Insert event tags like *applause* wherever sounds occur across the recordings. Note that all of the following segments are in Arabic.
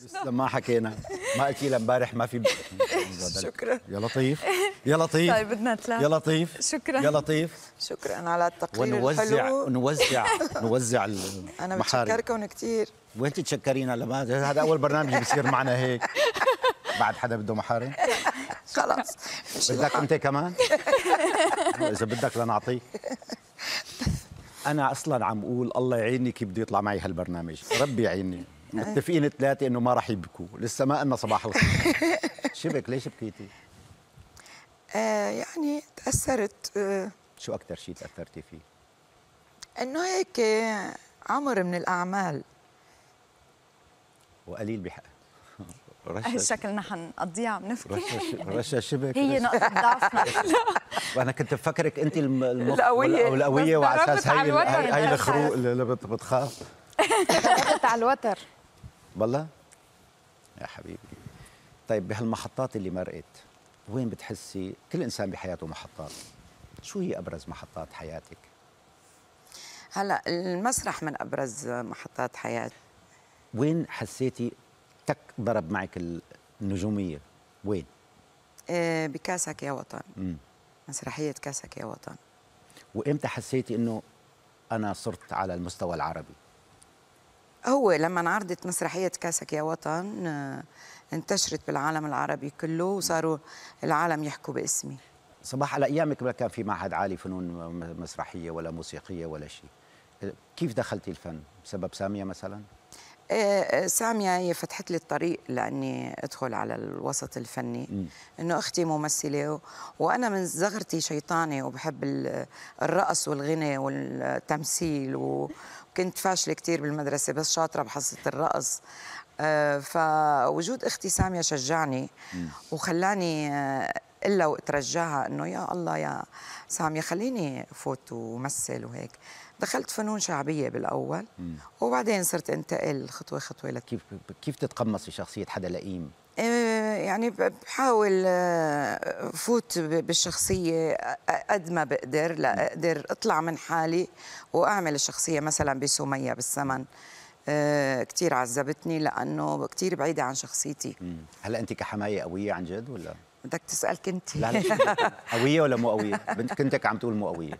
لسه ما حكينا ما قلتي امبارح ما في *laughs* شكرا يا لطيف يا لطيف طيب بدنا ثلاث يا لطيف شكرا يا لطيف شكرا على التقرير ونوزع الحلو ونوزع نوزع *laughs* انا بتشكركم كثير وين تتشكرينا على هذا اول برنامج بيصير معنا هيك بعد حدا بده محارم *laughs* خلاص بدك انت كمان اذا بدك لنعطيك انا اصلا عم اقول الله يعينك كيف بده يطلع معي هالبرنامج ربي يعيني متفقين ثلاثه انه ما راح يبكوا لسه ما قلنا صباح الخير *laughs* شبك ليش بكيتي آه يعني تاثرت آه شو اكثر شيء تاثرتي فيه انه هيك عمر من الاعمال وقليل بحق رشا هالشكل نحن قضيها عم نفكر *laughs* رشا شبك هي نقطة ضعفنا *laughs* وانا كنت بفكرك انت القوية القوية وعلى اساس هي هي الخروق اللي بتخاف على الوتر بالله يا حبيبي طيب بهالمحطات اللي مرقت وين بتحسي كل انسان بحياته محطات شو هي ابرز محطات حياتك هلا المسرح من ابرز محطات حياتي وين حسيتي تك ضرب معك النجوميه وين آه، بكاسك يا وطن مم. مسرحيه كاسك يا وطن وامتى حسيتي انه انا صرت على المستوى العربي هو لما انعرضت مسرحية كاسك يا وطن آه، انتشرت بالعالم العربي كله وصاروا العالم يحكوا باسمي صباح على ايامك ما كان في معهد عالي فنون مسرحيه ولا موسيقيه ولا شيء كيف دخلتي الفن بسبب ساميه مثلا آه، آه، سامية هي فتحت لي الطريق لأني أدخل على الوسط الفني أنه أختي ممثلة وأنا من زغرتي شيطانة وبحب الرقص والغنى والتمثيل وكنت فاشلة كثير بالمدرسة بس شاطرة بحصة الرقص آه، فوجود أختي سامية شجعني وخلاني الا وترجاها انه يا الله يا ساميه خليني فوت ومثل وهيك دخلت فنون شعبيه بالاول وبعدين صرت انتقل خطوه خطوه لت... كيف كيف تتقمصي شخصيه حدا لئيم آه، يعني بحاول آه، فوت بالشخصية قد ما بقدر لأقدر أطلع من حالي وأعمل الشخصية مثلا بسمية بالثمن آه، كثير عذبتني لأنه كثير بعيدة عن شخصيتي هلا أنت كحماية قوية عن جد ولا؟ بدك تسال كنتي لا *laughs* قويه ولا مو قويه؟ بنت كنتك عم تقول مو قويه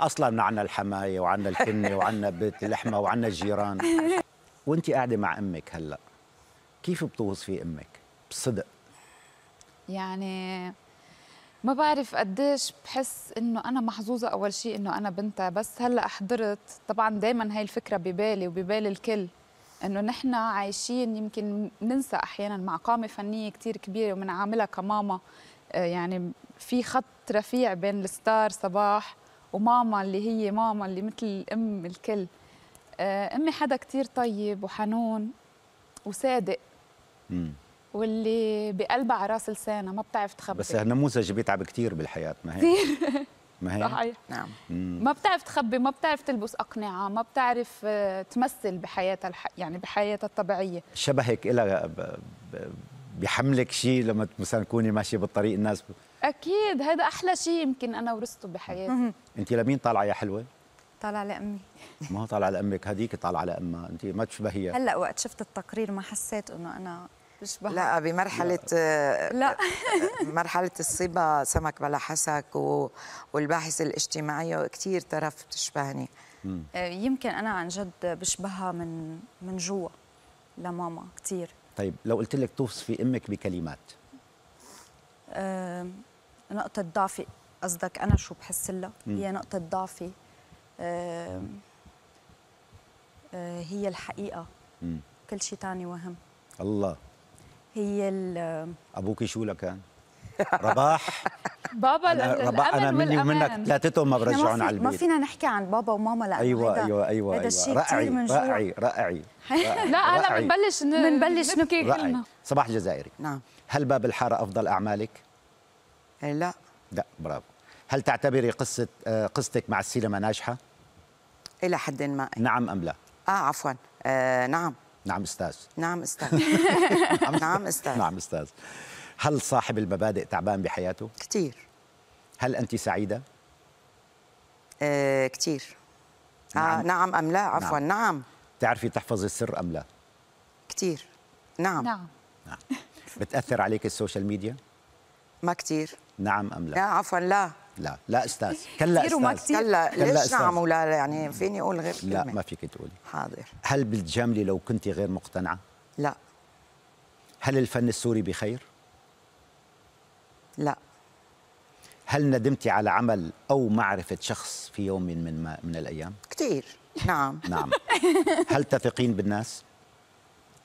اصلا عندنا الحمايه وعندنا الكنه وعندنا بيت اللحمه وعندنا الجيران وانت قاعده مع امك هلا كيف بتوصفي امك بصدق يعني ما بعرف قديش بحس انه انا محظوظه اول شيء انه انا بنتها بس هلا حضرت طبعا دائما هاي الفكره ببالي وببال الكل انه نحن عايشين يمكن ننسى احيانا مع قامه فنيه كثير كبيره وبنعاملها كماما آه، يعني في خط رفيع بين الستار صباح وماما اللي هي ماما اللي مثل الام الكل آه، امي حدا كثير طيب وحنون وصادق مم. واللي بقلبها على راس لسانها ما بتعرف تخبي بس النموذج بيتعب كثير بالحياه ما هي *laughs* ما هي صحيح نعم ما بتعرف تخبي ما بتعرف تلبس اقنعه ما بتعرف آه، تمثل بحياتها الح... يعني بحياتها الطبيعيه شبهك إلى بحملك شيء لما مثلا تكوني ماشيه بالطريق الناس اكيد هذا احلى شيء يمكن انا ورثته بحياتي انت لمين طالعه يا حلوه طالعه لامي ما هو طالعه لامك هذيك طالعه لامها انت ما تشبهيها هلا وقت شفت التقرير ما حسيت انه انا بشبه لا بمرحله لا آه، آه، مرحله الصبا سمك بلا حسك والباحث الاجتماعيه كثير طرف بتشبهني آه، يمكن انا عن جد بشبهها من من جوا لماما كثير طيب لو قلت لك توصفي امك بكلمات نقطة ضعفي قصدك أنا شو بحس لها هي نقطة ضعفي هي الحقيقة كل شيء تاني وهم الله هي ال ابوكي شو لكان؟ يعني؟ *laughs* رباح بابا أنا رباح انا مني ومنك ثلاثتهم ما برجعون على البيت ما فينا نحكي عن بابا وماما لانه ايوه هيدا ايوه ايوه هذا الشيء رائعي رائعي رائعي لا هلا بنبلش بنبلش نبكي كلنا صباح الجزائري نعم هل باب الحاره افضل اعمالك؟ إيه، لا لا برافو هل تعتبري قصه آه، قصتك مع السينما ناجحه؟ الى حد ما نعم ام لا؟ اه عفوا آه نعم نعم استاذ نعم،, *laughs* نعم استاذ نعم استاذ نعم استاذ هل صاحب المبادئ تعبان بحياته؟ كثير هل أنت سعيدة؟ آه كثير آه، نعم. آه نعم أم لا عفوا نعم. نعم تعرفي تحفظي السر أم لا؟ كثير نعم نعم, نعم. بتأثر عليك السوشيال ميديا؟ ما كثير نعم أم لا؟ لا عفوا لا لا لا استاذ كلا استاذ وما كثير كلا ليش نعم ولا يعني فيني اقول غير كلمة. لا ما فيك تقولي حاضر هل بتجاملي لو كنت غير مقتنعه لا هل الفن السوري بخير لا هل ندمتي على عمل او معرفه شخص في يوم من ما من الايام كثير نعم *laughs* نعم هل تثقين بالناس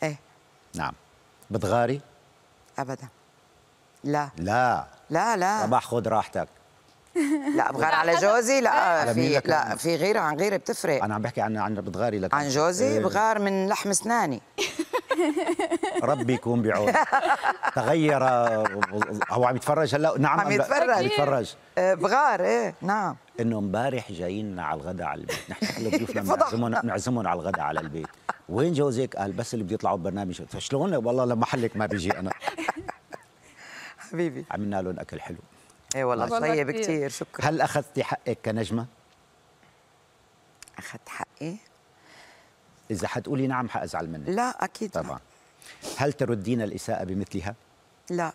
ايه نعم بتغاري ابدا لا لا لا لا صباح خذ راحتك *laughs* لا بغار على جوزي لا إيه. في لا في غيره عن غيره بتفرق انا عم بحكي عن عن بتغاري لك عن جوزي إيه. بغار من لحم اسناني *laughs* ربي يكون بعون تغير هو عم يتفرج هلا نعم عم يتفرج عم يتفرج إيه، بغار ايه نعم انه امبارح جايين على الغداء على البيت نحن كل ضيوفنا بنعزمهم *laughs* بنعزمهم على الغداء على البيت وين جوزك قال بس اللي بده يطلعوا ببرنامج فشلون والله لمحلك ما بيجي انا حبيبي عملنا لهم اكل حلو ايه والله طيب كثير شكرا هل اخذتي حقك كنجمه؟ اخذت حقي؟ اذا حتقولي نعم حازعل منك لا اكيد طبعا لا. هل تردين الاساءه بمثلها؟ لا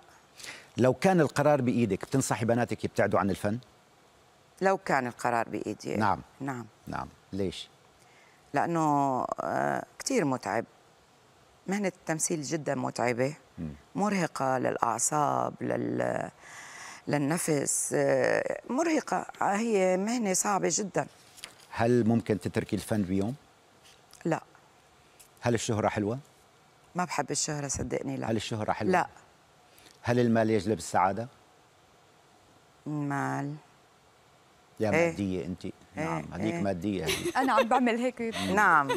لو كان القرار بايدك بتنصحي بناتك يبتعدوا عن الفن؟ لو كان القرار بايدي نعم نعم نعم ليش؟ لانه آه، كثير متعب مهنه التمثيل جدا متعبه مرهقه للاعصاب لل للنفس آه، مرهقة هي مهنة صعبة جدا هل ممكن تتركي الفن بيوم؟ لا هل الشهرة حلوة؟ ما بحب الشهرة صدقني لا هل الشهرة حلوة؟ لا هل المال يجلب السعادة؟ المال يا ايه؟ مادية أنت ايه؟ نعم هذيك ايه؟ مادية *laughs* أنا عم بعمل هيك نعم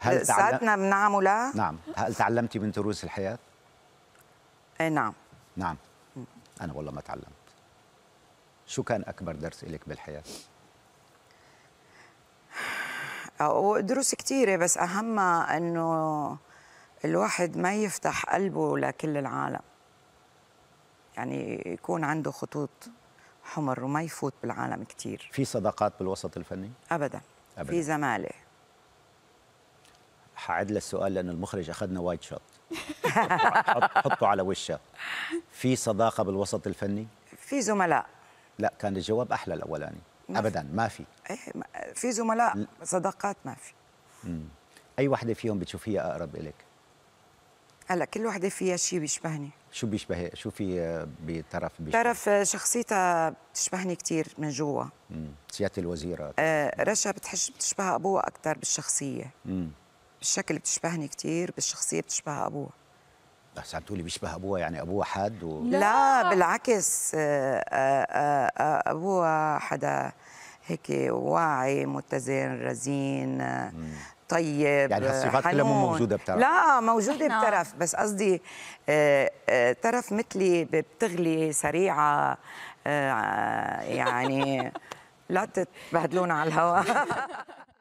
هل ساعتنا بنعم ولا؟ نعم هل تعلمتي من دروس الحياة؟ ايه نعم نعم أنا والله ما تعلمت شو كان أكبر درس لك بالحياة؟ دروس كثيرة بس أهمها أنه الواحد ما يفتح قلبه لكل العالم يعني يكون عنده خطوط حمر وما يفوت بالعالم كثير في صداقات بالوسط الفني؟ أبدا, أبداً. في زمالة حعد للسؤال لأنه المخرج أخذنا وايد شوت *laughs* حطه على وشه في صداقة بالوسط الفني؟ في زملاء لا كان الجواب احلى الاولاني ما ابدا ما في ايه في زملاء صداقات ما في مم. اي وحده فيهم بتشوفيها اقرب لك هلا كل وحده فيها شيء بيشبهني شو بيشبه شو في بطرف بيشبه طرف آه، شخصيتها بتشبهني كثير من جوا سياده الوزيره آه رشا بتحش بتشبه ابوها اكثر بالشخصيه مم. بالشكل بتشبهني كثير بالشخصيه بتشبه ابوها بس عم تقولي بيشبه ابوها يعني ابوها حاد و... لا, لا بالعكس آه، آه، آه، ابوها حدا هيك واعي متزن رزين طيب يعني هالصفات كلها مو موجوده بترف لا موجوده نعم. بترف بس قصدي ترف مثلي بتغلي سريعه يعني لا تتبهدلونا على الهواء *laughs*